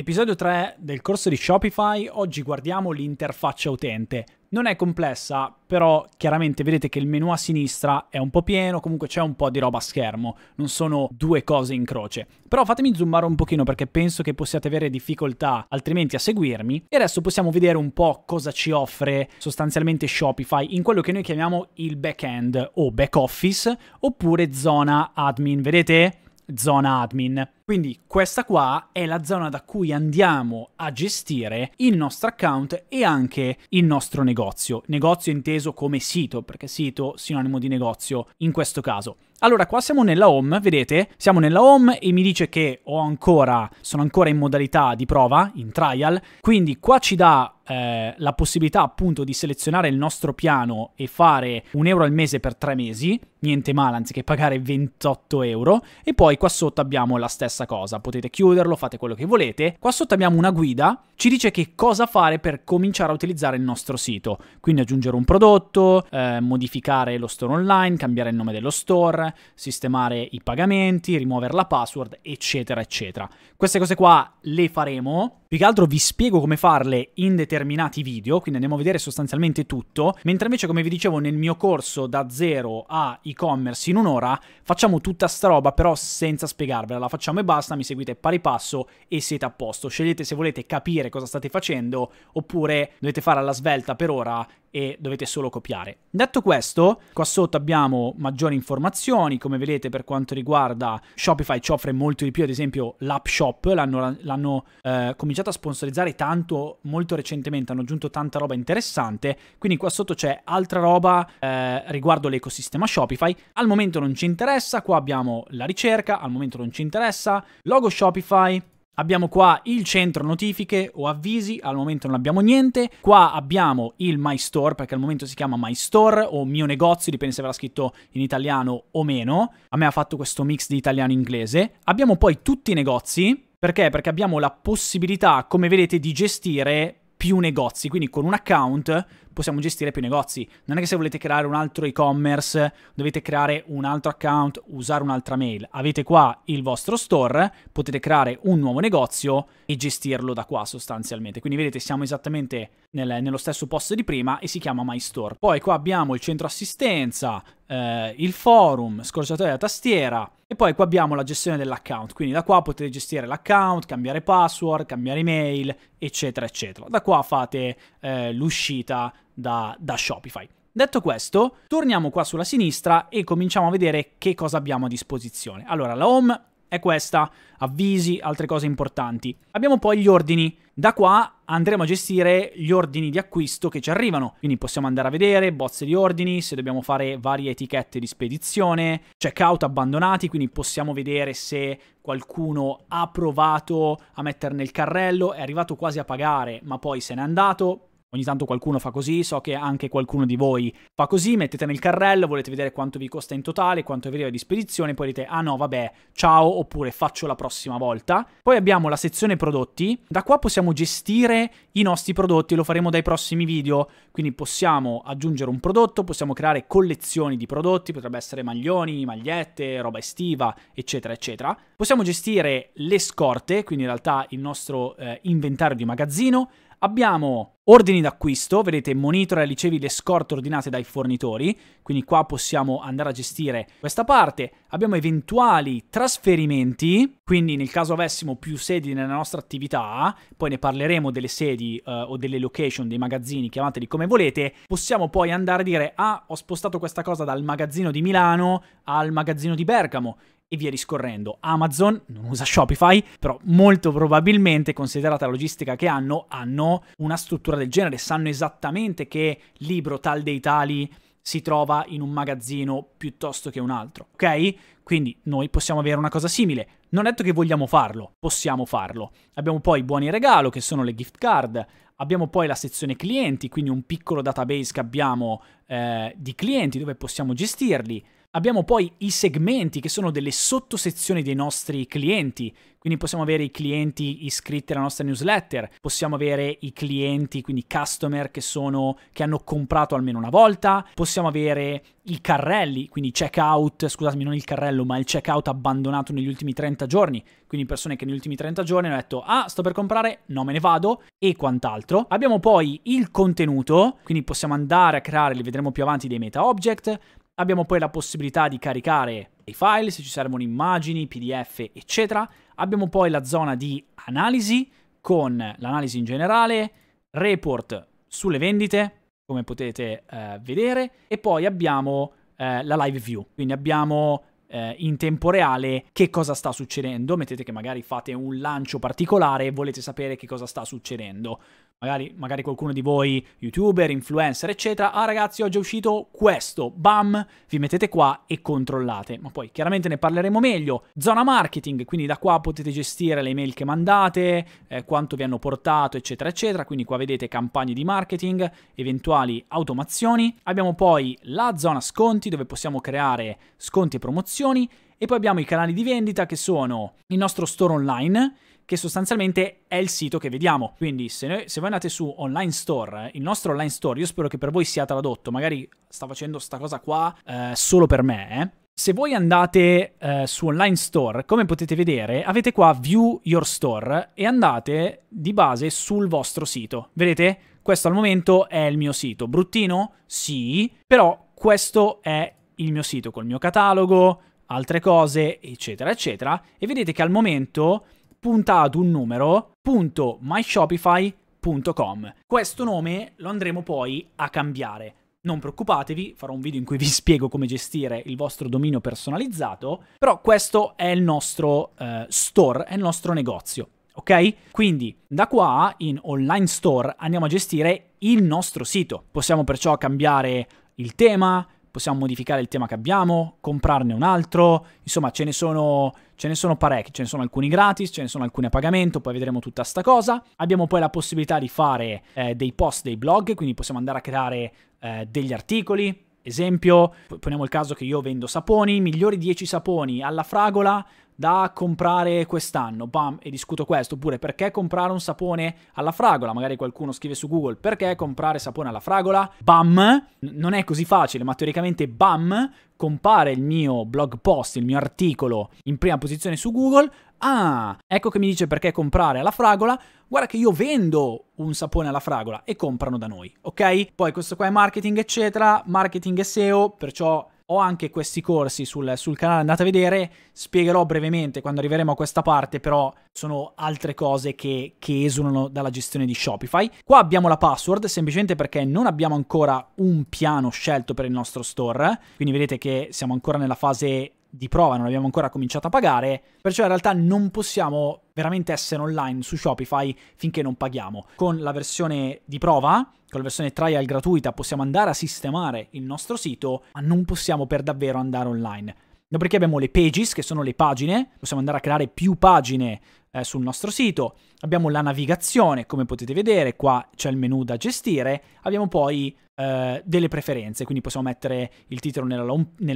Episodio 3 del corso di Shopify, oggi guardiamo l'interfaccia utente. Non è complessa, però chiaramente vedete che il menu a sinistra è un po' pieno, comunque c'è un po' di roba a schermo, non sono due cose in croce. Però fatemi zoomare un pochino perché penso che possiate avere difficoltà altrimenti a seguirmi e adesso possiamo vedere un po' cosa ci offre sostanzialmente Shopify in quello che noi chiamiamo il back-end o back-office oppure zona admin, vedete? zona admin. Quindi questa qua è la zona da cui andiamo a gestire il nostro account e anche il nostro negozio. Negozio inteso come sito, perché sito sinonimo di negozio in questo caso. Allora, qua siamo nella home, vedete? Siamo nella home e mi dice che ho ancora, sono ancora in modalità di prova, in trial, quindi qua ci dà eh, la possibilità appunto di selezionare il nostro piano e fare un euro al mese per tre mesi, niente male anziché pagare 28 euro, e poi qua sotto abbiamo la stessa cosa, potete chiuderlo, fate quello che volete, qua sotto abbiamo una guida, ci dice che cosa fare per cominciare a utilizzare il nostro sito, quindi aggiungere un prodotto, eh, modificare lo store online, cambiare il nome dello store, sistemare i pagamenti, rimuovere la password, eccetera, eccetera. Queste cose qua le faremo, più che altro vi spiego come farle in dettaglio determinati video, quindi andiamo a vedere sostanzialmente tutto, mentre invece come vi dicevo nel mio corso da zero a e-commerce in un'ora facciamo tutta sta roba però senza spiegarvela, la facciamo e basta, mi seguite pari passo e siete a posto, scegliete se volete capire cosa state facendo oppure dovete fare alla svelta per ora e dovete solo copiare. Detto questo, qua sotto abbiamo maggiori informazioni, come vedete per quanto riguarda Shopify ci offre molto di più, ad esempio l'app shop, l'hanno, eh, cominciato a sponsorizzare tanto molto recentemente, hanno aggiunto tanta roba interessante, quindi qua sotto c'è altra roba eh, riguardo l'ecosistema Shopify, al momento non ci interessa, qua abbiamo la ricerca, al momento non ci interessa, logo Shopify, Abbiamo qua il centro notifiche o avvisi, al momento non abbiamo niente. Qua abbiamo il My Store, perché al momento si chiama My Store o mio negozio, dipende se verrà scritto in italiano o meno. A me ha fatto questo mix di italiano e inglese. Abbiamo poi tutti i negozi, perché? Perché abbiamo la possibilità, come vedete, di gestire più negozi, quindi con un account possiamo gestire più negozi. Non è che se volete creare un altro e-commerce dovete creare un altro account, usare un'altra mail. Avete qua il vostro store, potete creare un nuovo negozio e gestirlo da qua sostanzialmente. Quindi vedete siamo esattamente nel, nello stesso posto di prima e si chiama My Store. Poi qua abbiamo il centro assistenza, eh, il forum, scorciatoia da tastiera e poi qua abbiamo la gestione dell'account. Quindi da qua potete gestire l'account, cambiare password, cambiare email, eccetera eccetera. Da qua fate eh, l'uscita da, da Shopify. Detto questo, torniamo qua sulla sinistra e cominciamo a vedere che cosa abbiamo a disposizione. Allora, la home è questa, avvisi, altre cose importanti. Abbiamo poi gli ordini. Da qua andremo a gestire gli ordini di acquisto che ci arrivano, quindi possiamo andare a vedere bozze di ordini, se dobbiamo fare varie etichette di spedizione, checkout abbandonati, quindi possiamo vedere se qualcuno ha provato a metterne il carrello, è arrivato quasi a pagare ma poi se n'è andato, ogni tanto qualcuno fa così, so che anche qualcuno di voi fa così, mettete nel carrello, volete vedere quanto vi costa in totale, quanto vi arriva di spedizione, poi dite ah no vabbè, ciao oppure faccio la prossima volta. Poi abbiamo la sezione prodotti, da qua possiamo gestire i nostri prodotti, lo faremo dai prossimi video, quindi possiamo aggiungere un prodotto, possiamo creare collezioni di prodotti, potrebbe essere maglioni, magliette, roba estiva, eccetera eccetera. Possiamo gestire le scorte, quindi in realtà il nostro eh, inventario di magazzino, Abbiamo ordini d'acquisto, vedete monitora e ricevi le scorte ordinate dai fornitori, quindi qua possiamo andare a gestire questa parte. Abbiamo eventuali trasferimenti, quindi nel caso avessimo più sedi nella nostra attività, poi ne parleremo delle sedi uh, o delle location, dei magazzini, chiamateli come volete, possiamo poi andare a dire ah ho spostato questa cosa dal magazzino di Milano al magazzino di Bergamo e via discorrendo. Amazon non usa Shopify, però molto probabilmente, considerata la logistica che hanno, hanno una struttura del genere, sanno esattamente che libro tal dei tali si trova in un magazzino piuttosto che un altro, ok? Quindi noi possiamo avere una cosa simile. Non detto che vogliamo farlo, possiamo farlo. Abbiamo poi buoni regalo, che sono le gift card, abbiamo poi la sezione clienti, quindi un piccolo database che abbiamo eh, di clienti dove possiamo gestirli. Abbiamo poi i segmenti che sono delle sottosezioni dei nostri clienti, quindi possiamo avere i clienti iscritti alla nostra newsletter, possiamo avere i clienti, quindi customer che, sono, che hanno comprato almeno una volta, possiamo avere i carrelli, quindi checkout, scusatemi non il carrello ma il checkout abbandonato negli ultimi 30 giorni, quindi persone che negli ultimi 30 giorni hanno detto ah sto per comprare, no me ne vado e quant'altro. Abbiamo poi il contenuto, quindi possiamo andare a creare, li vedremo più avanti, dei meta object, Abbiamo poi la possibilità di caricare i file, se ci servono immagini, PDF, eccetera. Abbiamo poi la zona di analisi con l'analisi in generale, report sulle vendite, come potete eh, vedere, e poi abbiamo eh, la live view, quindi abbiamo eh, in tempo reale che cosa sta succedendo. Mettete che magari fate un lancio particolare e volete sapere che cosa sta succedendo magari, magari, qualcuno di voi, youtuber, influencer, eccetera, ah ragazzi oggi è uscito questo, bam, vi mettete qua e controllate. Ma poi chiaramente ne parleremo meglio. Zona marketing, quindi da qua potete gestire le email che mandate, eh, quanto vi hanno portato, eccetera, eccetera. Quindi qua vedete campagne di marketing, eventuali automazioni. Abbiamo poi la zona sconti dove possiamo creare sconti e promozioni e poi abbiamo i canali di vendita che sono il nostro store online, che sostanzialmente è il sito che vediamo. Quindi se, noi, se, voi andate su online store, il nostro online store, io spero che per voi sia tradotto, magari sta facendo sta cosa qua eh, solo per me, eh. Se voi andate eh, su online store, come potete vedere, avete qua view your store e andate di base sul vostro sito. Vedete? Questo al momento è il mio sito. Bruttino? Sì, però questo è il mio sito col mio catalogo, altre cose, eccetera, eccetera. E vedete che al momento punta ad un numero, punto myshopify.com. Questo nome lo andremo poi a cambiare. Non preoccupatevi, farò un video in cui vi spiego come gestire il vostro dominio personalizzato, però questo è il nostro eh, store, è il nostro negozio, ok? Quindi da qua in online store andiamo a gestire il nostro sito. Possiamo perciò cambiare il tema, possiamo modificare il tema che abbiamo, comprarne un altro, insomma ce ne sono, ce ne sono parecchi, ce ne sono alcuni gratis, ce ne sono alcuni a pagamento, poi vedremo tutta sta cosa. Abbiamo poi la possibilità di fare eh, dei post, dei blog, quindi possiamo andare a creare eh, degli articoli, Esempio, poniamo il caso che io vendo saponi, migliori 10 saponi alla fragola da comprare quest'anno, bam, e discuto questo, oppure perché comprare un sapone alla fragola, magari qualcuno scrive su Google perché comprare sapone alla fragola, bam, non è così facile, ma teoricamente bam, compare il mio blog post, il mio articolo in prima posizione su Google, ah, ecco che mi dice perché comprare alla fragola, guarda che io vendo un sapone alla fragola e comprano da noi, ok? Poi questo qua è marketing eccetera, marketing e SEO, perciò ho anche questi corsi sul, sul, canale, andate a vedere, spiegherò brevemente quando arriveremo a questa parte, però sono altre cose che, che esulano dalla gestione di Shopify. Qua abbiamo la password, semplicemente perché non abbiamo ancora un piano scelto per il nostro store, quindi vedete che siamo ancora nella fase di prova non abbiamo ancora cominciato a pagare, perciò in realtà non possiamo veramente essere online su Shopify finché non paghiamo. Con la versione di prova, con la versione trial gratuita, possiamo andare a sistemare il nostro sito, ma non possiamo per davvero andare online. Dopodiché abbiamo le pages, che sono le pagine, possiamo andare a creare più pagine eh, sul nostro sito, abbiamo la navigazione, come potete vedere, qua c'è il menu da gestire, abbiamo poi eh, delle preferenze, quindi possiamo mettere il titolo nella,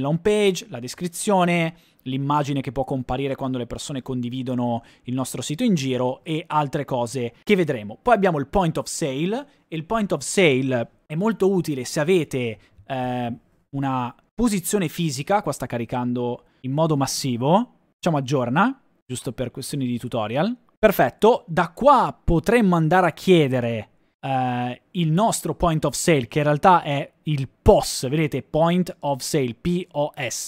home page, la descrizione, l'immagine che può comparire quando le persone condividono il nostro sito in giro e altre cose che vedremo. Poi abbiamo il point of sale e il point of sale è molto utile se avete eh, una posizione fisica, qua sta caricando in modo massivo, facciamo aggiorna, giusto per questioni di tutorial. Perfetto, da qua potremmo andare a chiedere uh, il nostro point of sale, che in realtà è il POS, vedete, point of sale, POS,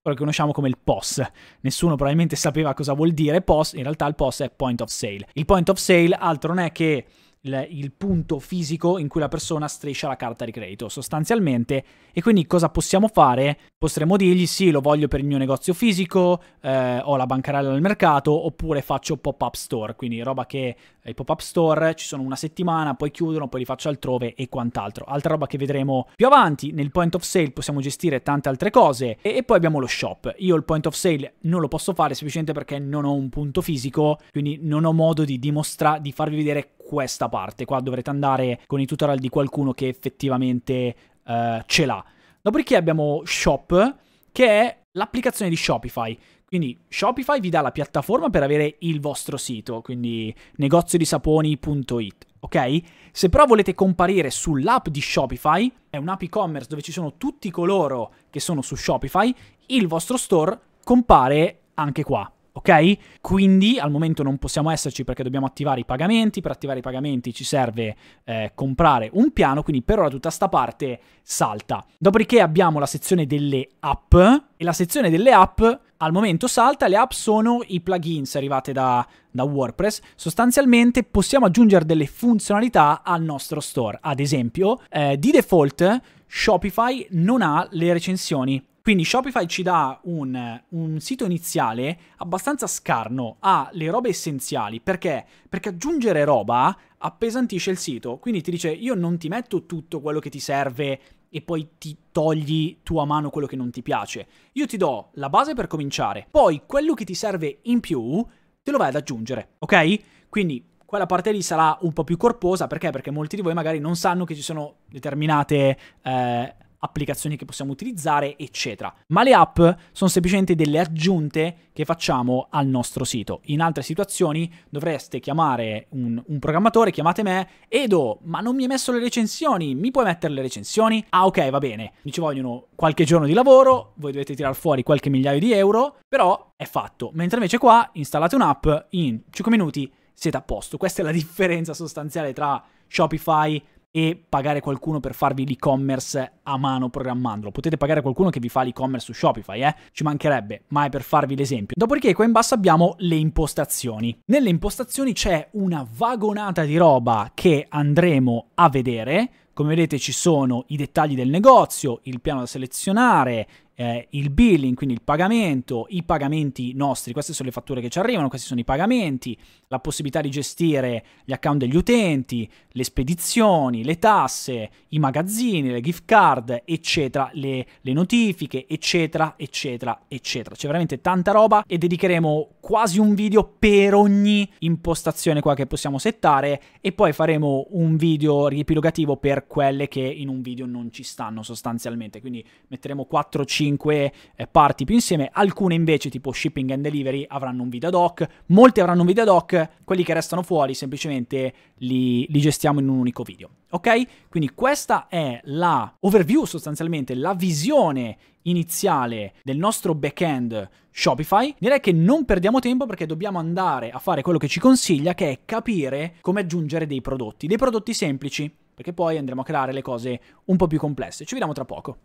quello che conosciamo come il POS. Nessuno probabilmente sapeva cosa vuol dire POS, in realtà il POS è point of sale. Il point of sale altro non è che il, il, punto fisico in cui la persona striscia la carta di credito sostanzialmente e quindi cosa possiamo fare? Potremmo dirgli sì lo voglio per il mio negozio fisico, eh, ho la bancarella al mercato oppure faccio pop-up store, quindi roba che eh, i pop-up store ci sono una settimana, poi chiudono, poi li faccio altrove e quant'altro. Altra roba che vedremo più avanti, nel point of sale possiamo gestire tante altre cose e, e poi abbiamo lo shop. Io il point of sale non lo posso fare semplicemente perché non ho un punto fisico, quindi non ho modo di, dimostrare, di farvi vedere questa parte. Qua dovrete andare con i tutorial di qualcuno che effettivamente eh, ce l'ha. Dopodiché abbiamo Shop, che è l'applicazione di Shopify. Quindi Shopify vi dà la piattaforma per avere il vostro sito, quindi negoziodisaponi.it, ok? Se però volete comparire sull'app di Shopify, è un'app e-commerce dove ci sono tutti coloro che sono su Shopify, il vostro store compare anche qua ok? Quindi al momento non possiamo esserci perché dobbiamo attivare i pagamenti, per attivare i pagamenti ci serve eh, comprare un piano, quindi per ora tutta sta parte salta. Dopodiché abbiamo la sezione delle app e la sezione delle app al momento salta, le app sono i plugins arrivate da, da WordPress, sostanzialmente possiamo aggiungere delle funzionalità al nostro store, ad esempio eh, di default Shopify non ha le recensioni quindi Shopify ci dà un, un, sito iniziale abbastanza scarno alle robe essenziali. Perché? Perché aggiungere roba appesantisce il sito. Quindi ti dice io non ti metto tutto quello che ti serve e poi ti togli tu a mano quello che non ti piace. Io ti do la base per cominciare. Poi quello che ti serve in più te lo vai ad aggiungere, ok? Quindi quella parte lì sarà un po' più corposa perché? Perché molti di voi magari non sanno che ci sono determinate eh, applicazioni che possiamo utilizzare, eccetera. Ma le app sono semplicemente delle aggiunte che facciamo al nostro sito. In altre situazioni dovreste chiamare un, un programmatore, chiamate me, Edo, oh, ma non mi hai messo le recensioni, mi puoi mettere le recensioni? Ah ok, va bene, mi ci vogliono qualche giorno di lavoro, voi dovete tirare fuori qualche migliaio di euro, però è fatto. Mentre invece qua installate un'app, in 5 minuti siete a posto. Questa è la differenza sostanziale tra Shopify, e pagare qualcuno per farvi l'e-commerce a mano programmandolo. Potete pagare qualcuno che vi fa l'e-commerce su Shopify, eh? Ci mancherebbe, ma è per farvi l'esempio. Dopodiché qua in basso abbiamo le impostazioni. Nelle impostazioni c'è una vagonata di roba che andremo a vedere. Come vedete ci sono i dettagli del negozio, il piano da selezionare, eh, il billing, quindi il pagamento, i pagamenti nostri, queste sono le fatture che ci arrivano, questi sono i pagamenti, la possibilità di gestire gli account degli utenti, le spedizioni, le tasse, i magazzini, le gift card, eccetera, le, le notifiche, eccetera, eccetera, eccetera. C'è veramente tanta roba e dedicheremo quasi un video per ogni impostazione qua che possiamo settare e poi faremo un video riepilogativo per quelle che in un video non ci stanno sostanzialmente, quindi metteremo 4 5 5 eh, parti più insieme, alcune invece tipo shipping and delivery avranno un video ad hoc, molte avranno un video ad hoc, quelli che restano fuori semplicemente li, li gestiamo in un unico video. Ok? Quindi questa è la overview sostanzialmente, la visione iniziale del nostro backend Shopify, direi che non perdiamo tempo perché dobbiamo andare a fare quello che ci consiglia, che è capire come aggiungere dei prodotti, dei prodotti semplici, perché poi andremo a creare le cose un po' più complesse. Ci vediamo tra poco.